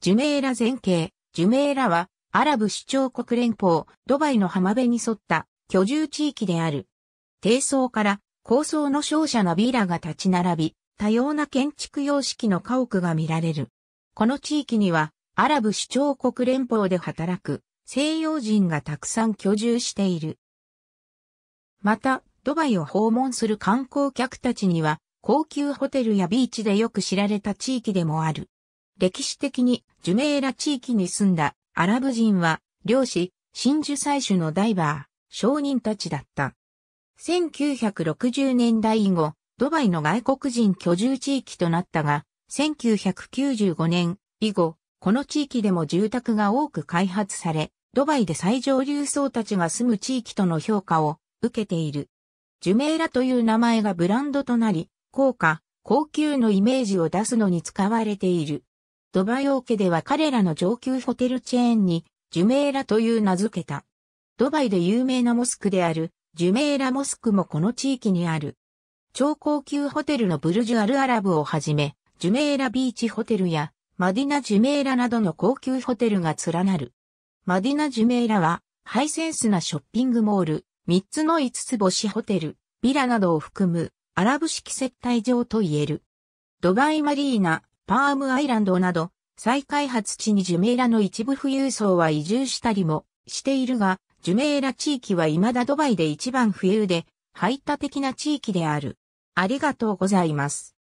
ジュメーラ前景、ジュメーラは、アラブ首長国連邦、ドバイの浜辺に沿った居住地域である。低層から高層の商社のビーラが立ち並び、多様な建築様式の家屋が見られる。この地域には、アラブ首長国連邦で働く西洋人がたくさん居住している。また、ドバイを訪問する観光客たちには、高級ホテルやビーチでよく知られた地域でもある。歴史的にジュメーラ地域に住んだアラブ人は漁師、真珠採取のダイバー、商人たちだった。1960年代以後、ドバイの外国人居住地域となったが、1995年以後、この地域でも住宅が多く開発され、ドバイで最上流層たちが住む地域との評価を受けている。ジュメーラという名前がブランドとなり、高価、高級のイメージを出すのに使われている。ドバイ王家では彼らの上級ホテルチェーンに、ジュメーラという名付けた。ドバイで有名なモスクである、ジュメーラモスクもこの地域にある。超高級ホテルのブルジュアルアラブをはじめ、ジュメーラビーチホテルや、マディナジュメーラなどの高級ホテルが連なる。マディナジュメーラは、ハイセンスなショッピングモール、3つの5つ星ホテル、ビラなどを含む、アラブ式接待場と言える。ドバイマリーナ、パームアイランドなど、再開発地にジュメーラの一部富裕層は移住したりもしているが、ジュメーラ地域は未だドバイで一番富裕で、排他的な地域である。ありがとうございます。